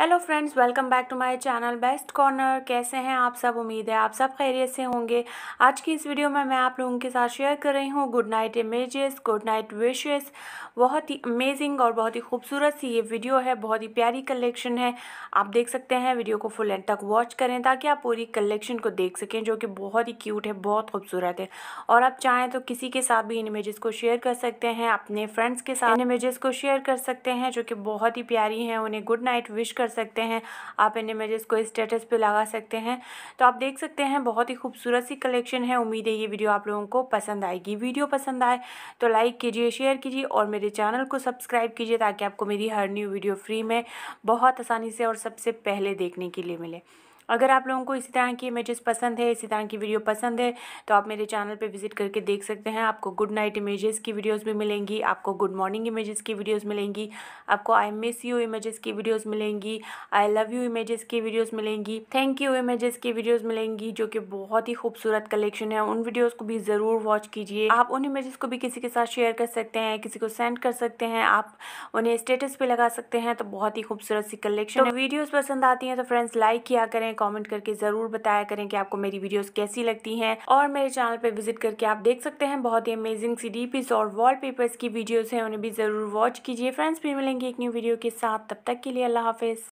hello friends welcome back to my channel best corner कैसे हैं आप सब उम्मीद है आप सब खैरियत से होंगे आज की इस वीडियो में मैं आप लोगों के साथ शेयर कर रही हूँ good night images good night wishes बहुत ही अमेजिंग और बहुत ही खूबसूरत सी ये वीडियो है बहुत ही प्यारी कलेक्शन है आप देख सकते हैं वीडियो को फुल एंड तक वॉच करें ताकि आप पूरी कलेक्शन को देख सकें जो कि बहुत ही क्यूट है बहुत खूबसूरत है और आप चाहें तो किसी के साथ भी इन इमेजेस को शेयर कर सकते हैं अपने फ्रेंड्स के साथ इन इमेजेस को शेयर कर सकते हैं जो कि बहुत ही प्यारी हैं उन्हें गुड नाइट विश कर सकते हैं आप इन इमेजेस को स्टेटस पे लगा सकते हैं तो आप देख सकते हैं बहुत ही खूबसूरत सी कलेक्शन है उम्मीद है ये वीडियो आप लोगों को पसंद आएगी वीडियो पसंद आए तो लाइक कीजिए शेयर कीजिए और मेरे चैनल को सब्सक्राइब कीजिए ताकि आपको मेरी हर न्यू वीडियो फ्री में बहुत आसानी से और सबसे पहले देखने के लिए मिले अगर आप लोगों को इसी तरह की इमेजेस पसंद है इसी तरह की वीडियो पसंद है तो आप मेरे चैनल पर विजिट करके देख सकते हैं आपको गुड नाइट इमेजेस की वीडियोज़ भी मिलेंगी आपको गुड मॉर्निंग इमेजेस की वीडियोज़ मिलेंगी आपको आई मिस यू इमेजेस की वीडियोज़ मिलेंगी आई लव यू इमेजेस की वीडियोज़ मिलेंगी थैंक यू इमेजेस की वीडियोज़ मिलेंगी जो कि बहुत ही खूबसूरत कलेक्शन है उन वीडियोज़ को भी ज़रूर वॉच कीजिए आप उन इमेजेस को भी किसी के साथ शेयर कर सकते हैं किसी को सेंड कर सकते हैं आप उन्हें स्टेटस पर लगा सकते हैं तो बहुत ही खूबसूरत सी कलेक्शन वीडियोज़ तो पसंद आती हैं तो फ्रेंड्स लाइक किया करें कमेंट करके ज़रूर बताया करें कि आपको मेरी वीडियोस कैसी लगती हैं और मेरे चैनल पे विजिट करके आप देख सकते हैं बहुत ही अमेजिंग सी डीपीस और वॉलपेपर्स की वीडियोस हैं उन्हें भी ज़रूर वॉच कीजिए फ्रेंड्स भी मिलेंगे एक न्यू वीडियो के साथ तब तक के लिए अल्लाह हाफिज़